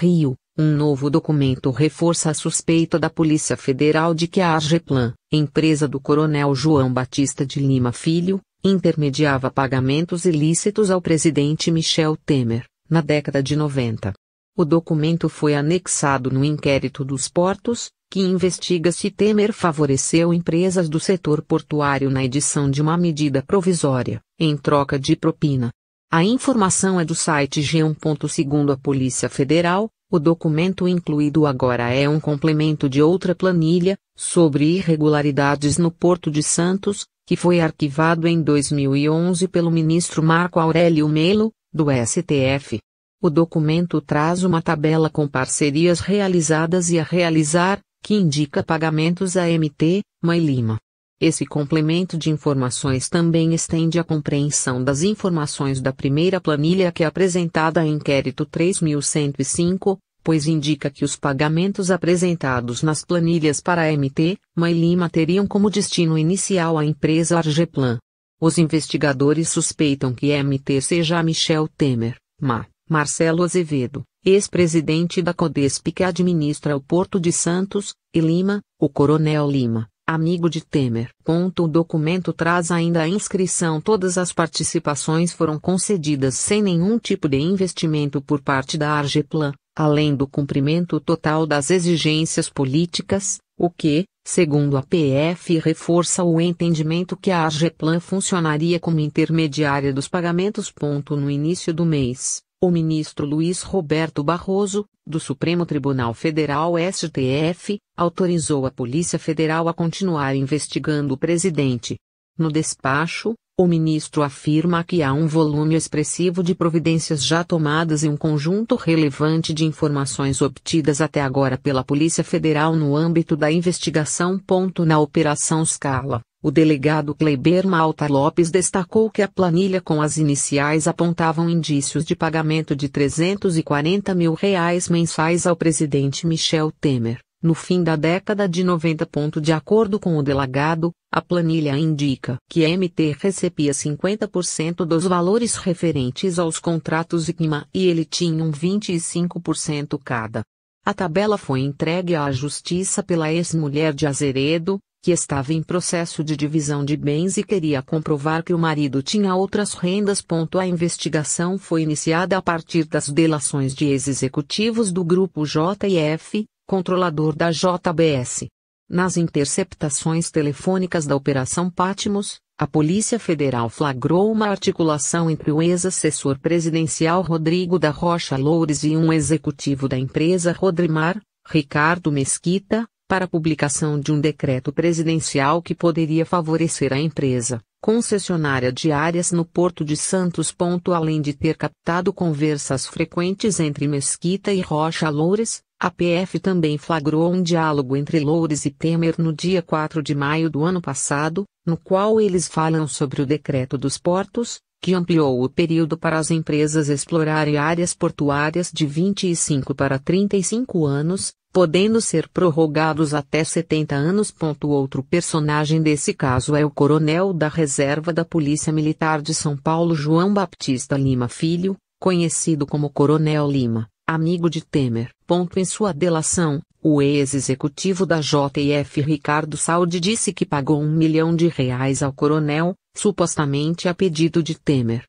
Rio, um novo documento reforça a suspeita da Polícia Federal de que a Argeplan, empresa do coronel João Batista de Lima Filho, intermediava pagamentos ilícitos ao presidente Michel Temer, na década de 90. O documento foi anexado no inquérito dos portos, que investiga se Temer favoreceu empresas do setor portuário na edição de uma medida provisória, em troca de propina, a informação é do site G1. Segundo a Polícia Federal, o documento incluído agora é um complemento de outra planilha, sobre irregularidades no Porto de Santos, que foi arquivado em 2011 pelo ministro Marco Aurélio Melo, do STF. O documento traz uma tabela com parcerias realizadas e a realizar, que indica pagamentos a MT, Lima. Esse complemento de informações também estende a compreensão das informações da primeira planilha que é apresentada em inquérito 3105, pois indica que os pagamentos apresentados nas planilhas para MT, Mailima teriam como destino inicial a empresa Argeplan. Os investigadores suspeitam que MT seja Michel Temer, Ma, Marcelo Azevedo, ex-presidente da Codesp que administra o Porto de Santos, e Lima, o Coronel Lima, amigo de Temer. Ponto, o documento traz ainda a inscrição todas as participações foram concedidas sem nenhum tipo de investimento por parte da Argeplan, além do cumprimento total das exigências políticas, o que, segundo a PF, reforça o entendimento que a Argeplan funcionaria como intermediária dos pagamentos. Ponto, no início do mês, o ministro Luiz Roberto Barroso, do Supremo Tribunal Federal STF, autorizou a Polícia Federal a continuar investigando o presidente. No despacho, o ministro afirma que há um volume expressivo de providências já tomadas e um conjunto relevante de informações obtidas até agora pela Polícia Federal no âmbito da investigação. Na Operação Scala o delegado Kleber Malta Lopes destacou que a planilha com as iniciais apontavam indícios de pagamento de 340 mil reais mensais ao presidente Michel Temer. No fim da década de 90. De acordo com o delegado, a planilha indica que MT recebia 50% dos valores referentes aos contratos ICMA e ele tinha um 25% cada. A tabela foi entregue à Justiça pela ex-mulher de Azeredo, que estava em processo de divisão de bens e queria comprovar que o marido tinha outras rendas. A investigação foi iniciada a partir das delações de ex-executivos do grupo JF, controlador da JBS. Nas interceptações telefônicas da Operação Patmos, a Polícia Federal flagrou uma articulação entre o ex-assessor presidencial Rodrigo da Rocha Loures e um executivo da empresa Rodrimar, Ricardo Mesquita, para a publicação de um decreto presidencial que poderia favorecer a empresa, concessionária de áreas no Porto de Santos. Além de ter captado conversas frequentes entre Mesquita e Rocha Loures, a PF também flagrou um diálogo entre Loures e Temer no dia 4 de maio do ano passado, no qual eles falam sobre o decreto dos portos, que ampliou o período para as empresas explorarem áreas portuárias de 25 para 35 anos, podendo ser prorrogados até 70 anos. Outro personagem desse caso é o coronel da reserva da Polícia Militar de São Paulo João Baptista Lima Filho, conhecido como Coronel Lima, amigo de Temer. Ponto em sua delação, o ex-executivo da JF Ricardo Saldi disse que pagou um milhão de reais ao coronel, supostamente a pedido de Temer,